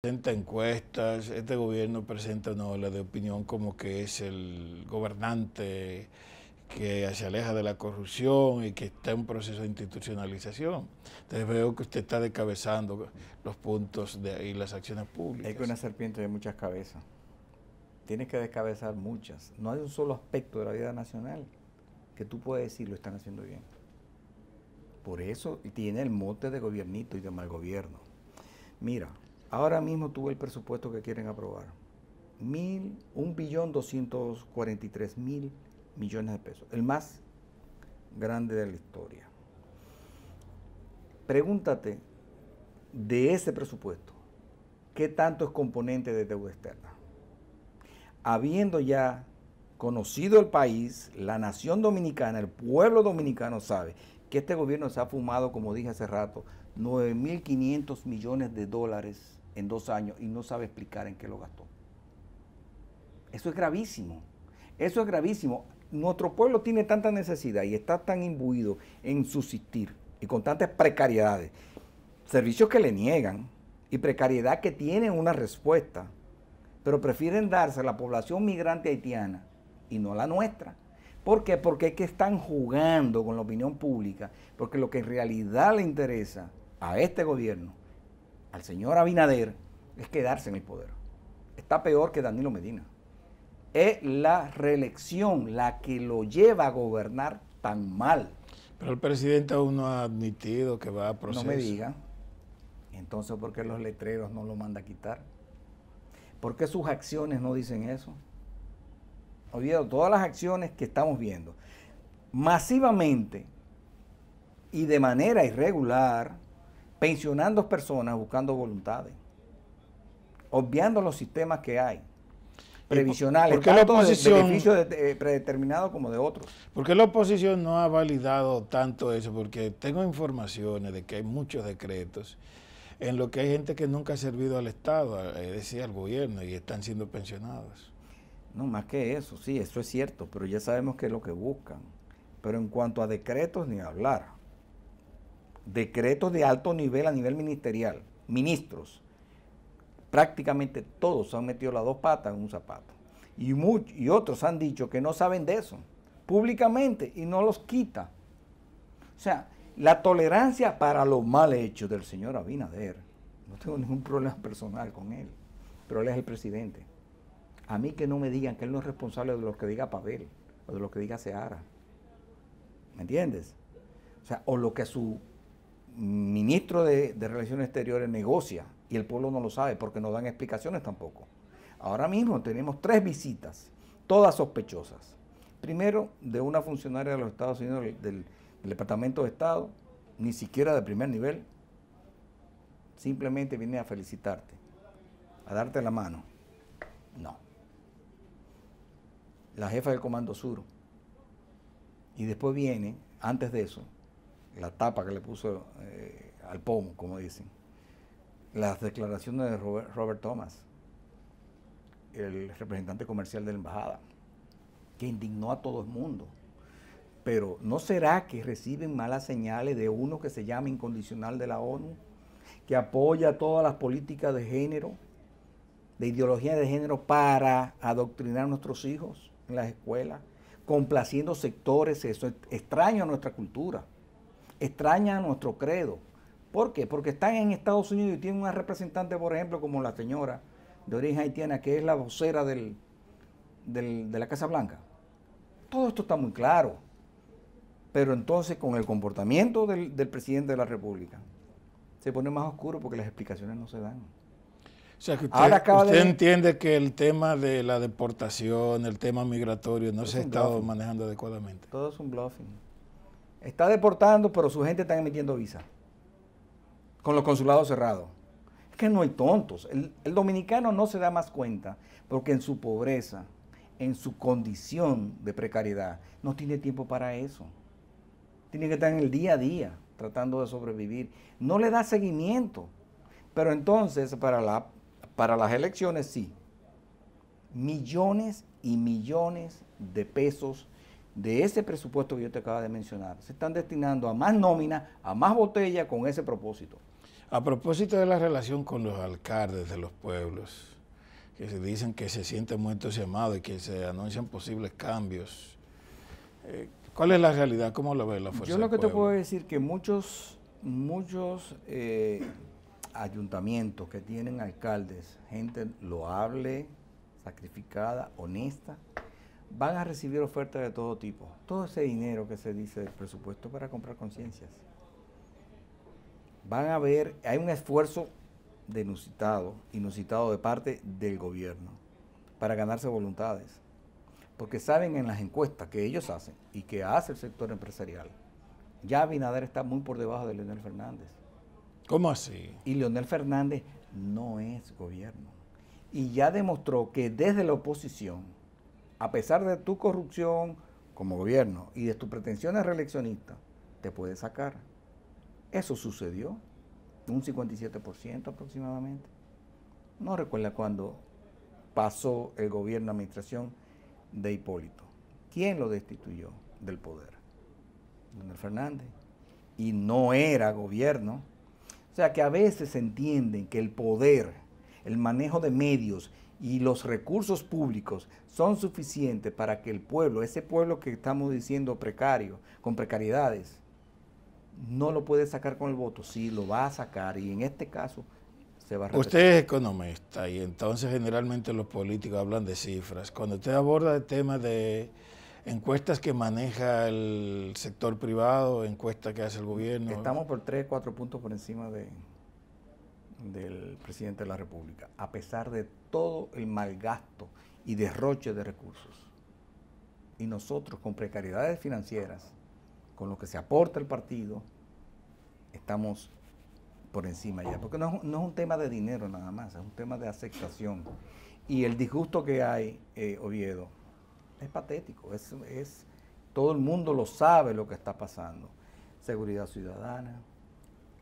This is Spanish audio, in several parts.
Presenta encuestas, este gobierno presenta una ola de opinión como que es el gobernante que se aleja de la corrupción y que está en proceso de institucionalización. Entonces veo que usted está decabezando los puntos y las acciones públicas. Es una serpiente de muchas cabezas. tiene que descabezar muchas. No hay un solo aspecto de la vida nacional que tú puedes decir lo están haciendo bien. Por eso tiene el mote de gobiernito y de mal gobierno. Mira, Ahora mismo tuve el presupuesto que quieren aprobar. Mil, un billón mil millones de pesos. El más grande de la historia. Pregúntate de ese presupuesto, ¿qué tanto es componente de deuda externa? Habiendo ya conocido el país, la nación dominicana, el pueblo dominicano sabe que este gobierno se ha fumado, como dije hace rato, 9.500 millones de dólares en dos años y no sabe explicar en qué lo gastó. Eso es gravísimo. Eso es gravísimo. Nuestro pueblo tiene tanta necesidad y está tan imbuido en subsistir y con tantas precariedades, servicios que le niegan y precariedad que tienen una respuesta, pero prefieren darse a la población migrante haitiana y no a la nuestra. ¿Por qué? Porque es que están jugando con la opinión pública, porque lo que en realidad le interesa a este gobierno al señor Abinader es quedarse en el poder. Está peor que Danilo Medina. Es la reelección la que lo lleva a gobernar tan mal. Pero el presidente aún no ha admitido que va a procesar. No me diga. Entonces, ¿por qué los letreros no lo manda a quitar? ¿Por qué sus acciones no dicen eso? Olvido, todas las acciones que estamos viendo masivamente y de manera irregular pensionando personas buscando voluntades, obviando los sistemas que hay previsionales, tanto de beneficios eh, predeterminados como de otros. porque la oposición no ha validado tanto eso? Porque tengo informaciones de que hay muchos decretos en los que hay gente que nunca ha servido al Estado, es decir, al gobierno, y están siendo pensionados. No, más que eso, sí, eso es cierto, pero ya sabemos que es lo que buscan. Pero en cuanto a decretos, ni hablar decretos de alto nivel a nivel ministerial, ministros, prácticamente todos han metido las dos patas en un zapato. Y, y otros han dicho que no saben de eso públicamente y no los quita. O sea, la tolerancia para los mal hechos del señor Abinader, no tengo ningún problema personal con él, pero él es el presidente. A mí que no me digan que él no es responsable de lo que diga Pavel o de lo que diga Seara. ¿Me entiendes? O sea, o lo que su ministro de, Relaciones Exteriores negocia y el pueblo no lo sabe porque no dan explicaciones tampoco. Ahora mismo tenemos tres visitas, todas sospechosas. Primero, de una funcionaria de los Estados Unidos del Departamento de Estado, ni siquiera de primer nivel, simplemente viene a felicitarte, a darte la mano. No. La jefa del Comando Sur. Y después viene, antes de eso, la tapa que le puso eh, al pomo, como dicen, las declaraciones de Robert, Thomas, el representante comercial de la embajada, que indignó a todo el mundo. Pero ¿no será que reciben malas señales de uno que se llama incondicional de la ONU, que apoya todas las políticas de género, de ideología de género para adoctrinar a nuestros hijos en las escuelas, complaciendo sectores eso, es extraño a nuestra cultura? extraña nuestro credo. ¿Por qué? Porque están en Estados Unidos y tienen una representante, por ejemplo, como la señora de origen haitiana, que es la vocera del, de la Casa Blanca. Todo esto está muy claro. Pero entonces con el comportamiento del, presidente de la República se pone más oscuro porque las explicaciones no se dan. O sea, que usted, entiende que el tema de la deportación, el tema migratorio, no se ha estado manejando adecuadamente. Todo es un bluffing. Está deportando, pero su gente está emitiendo visa. Con los consulados cerrados. Es que no hay tontos. El, dominicano no se da más cuenta porque en su pobreza, en su condición de precariedad, no tiene tiempo para eso. Tiene que estar en el día a día tratando de sobrevivir. No le da seguimiento. Pero entonces, para, para las elecciones sí. Millones y millones de pesos de ese presupuesto que yo te acabo de mencionar. Se están destinando a más nómina, a más botella con ese propósito. A propósito de la relación con los alcaldes de los pueblos, que se dicen que se sienten muy entusiasmados y que se anuncian posibles cambios, eh, ¿cuál es la realidad? ¿Cómo lo ve la fuerza? Yo lo que te puedo decir que muchos, muchos eh, ayuntamientos que tienen alcaldes, gente loable, sacrificada, honesta, van a recibir ofertas de todo tipo. Todo ese dinero que se dice del presupuesto para comprar conciencias. Van a ver, hay un esfuerzo denunciado, inusitado, de parte del gobierno para ganarse voluntades. Porque saben en las encuestas que ellos hacen y que hace el sector empresarial, ya Binader está muy por debajo de Leonel Fernández. ¿Cómo así? Y Leonel Fernández no es gobierno. Y ya demostró que desde la oposición a pesar de tu corrupción como gobierno y de tus pretensiones reeleccionistas, te puede sacar. Eso sucedió, un 57% aproximadamente. No recuerda cuando pasó el gobierno administración de Hipólito. ¿Quién lo destituyó del poder? Don Fernández. Y no era gobierno. O sea que a veces se entienden que el poder, el manejo de medios y los recursos públicos son suficientes para que el pueblo, ese pueblo que estamos diciendo precario, con precariedades, no lo puede sacar con el voto, sí lo va a sacar y en este caso se va a Usted es economista y entonces generalmente los políticos hablan de cifras. Cuando usted aborda el tema de encuestas que maneja el sector privado, encuestas que hace el gobierno. Estamos por 3, 4 puntos por encima de del presidente de la República, a pesar de todo el mal gasto y derroche de recursos. Y nosotros con precariedades financieras, con lo que se aporta el partido, estamos por encima ya. Porque no, es un tema de dinero nada más, es un tema de aceptación. Y el disgusto que hay, eh, Oviedo, es patético. es, todo el mundo lo sabe lo que está pasando. Seguridad ciudadana,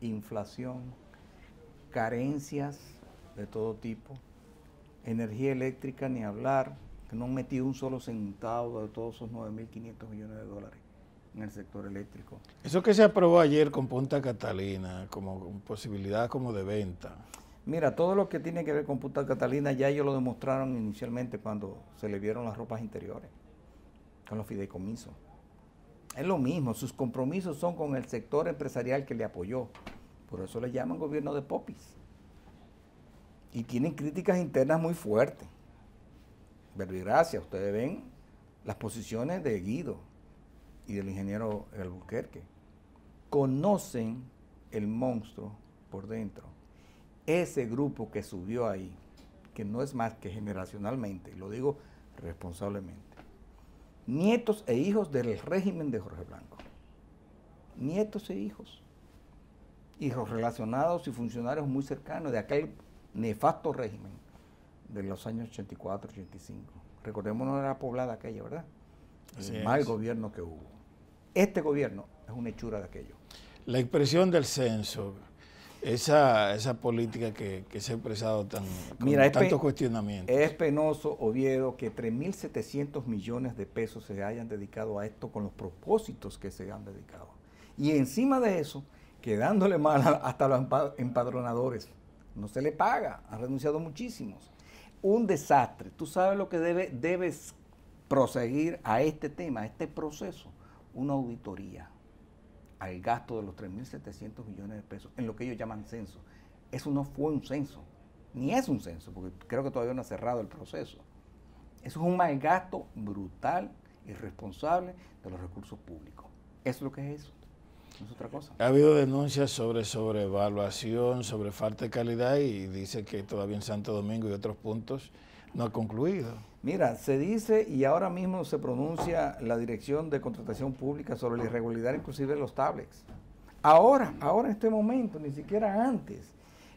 inflación, carencias de todo tipo, energía eléctrica ni hablar, que no han metido un solo centavo de todos esos 9.500 millones de dólares en el sector eléctrico. Eso que se aprobó ayer con Punta Catalina, como posibilidad como de venta. Mira, todo lo que tiene que ver con Punta Catalina ya ellos lo demostraron inicialmente cuando se le vieron las ropas interiores, con los fideicomisos. Es lo mismo, sus compromisos son con el sector empresarial que le apoyó. Por eso le llaman gobierno de popis. Y tienen críticas internas muy fuertes. Gracia, ustedes ven las posiciones de Guido y del ingeniero Albuquerque. Conocen el monstruo por dentro. Ese grupo que subió ahí, que no es más que generacionalmente, lo digo responsablemente, nietos e hijos del régimen de Jorge Blanco. Nietos e hijos hijos relacionados y funcionarios muy cercanos de aquel nefasto régimen de los años 84, 85. Recordemos, no era poblada aquella, ¿verdad? el mal gobierno que hubo. Este gobierno es una hechura de aquello. La expresión del censo, esa, esa política que, se ha expresado tan, con tantos cuestionamientos. Es penoso, Oviedo, que 3.700 millones de pesos se hayan dedicado a esto con los propósitos que se han dedicado. Y encima de eso, quedándole mal hasta los empadronadores. No se le paga, han renunciado muchísimos. Un desastre. Tú sabes lo que debe, debes proseguir a este tema, a este proceso. Una auditoría al gasto de los 3.700 millones de pesos en lo que ellos llaman censo. Eso no fue un censo, ni es un censo, porque creo que todavía no ha cerrado el proceso. Eso es un mal gasto brutal, irresponsable de los recursos públicos. Eso es lo que es eso. Ha habido denuncias sobre sobrevaluación, sobre falta de calidad y dice que todavía en Santo Domingo y otros puntos no ha concluido. Mira, se dice y ahora mismo se pronuncia la Dirección de Contratación Pública sobre la irregularidad inclusive de los tablets. Ahora, ahora en este momento, ni siquiera antes.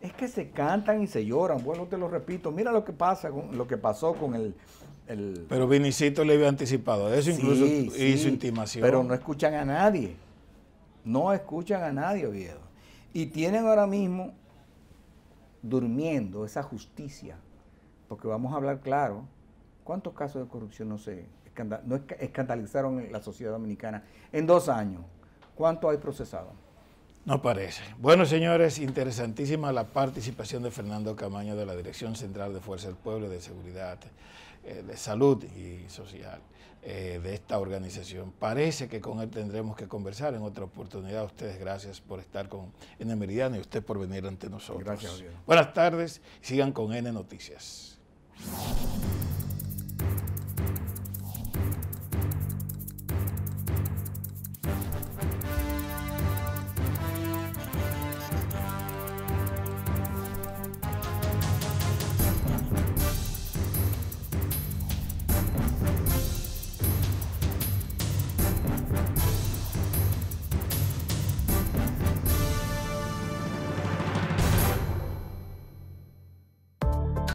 Es que se cantan y se lloran, bueno, te lo repito, mira lo que pasa con lo que pasó con el, Pero Vinicito le había anticipado eso, incluso hizo intimación. Pero no escuchan a nadie. No escuchan a nadie, Oviedo. Y tienen ahora mismo durmiendo esa justicia, porque vamos a hablar claro, ¿cuántos casos de corrupción no se escandalizaron la sociedad dominicana en dos años? ¿Cuánto hay procesado? No parece. Bueno, señores, interesantísima la participación de Fernando Camaño de la Dirección Central de Fuerza del Pueblo y de Seguridad. Eh, de Salud y Social eh, de esta organización. Parece que con él tendremos que conversar en otra oportunidad. Ustedes gracias por estar con N Meridiano y usted por venir ante nosotros. Gracias, Buenas tardes, sigan con N Noticias.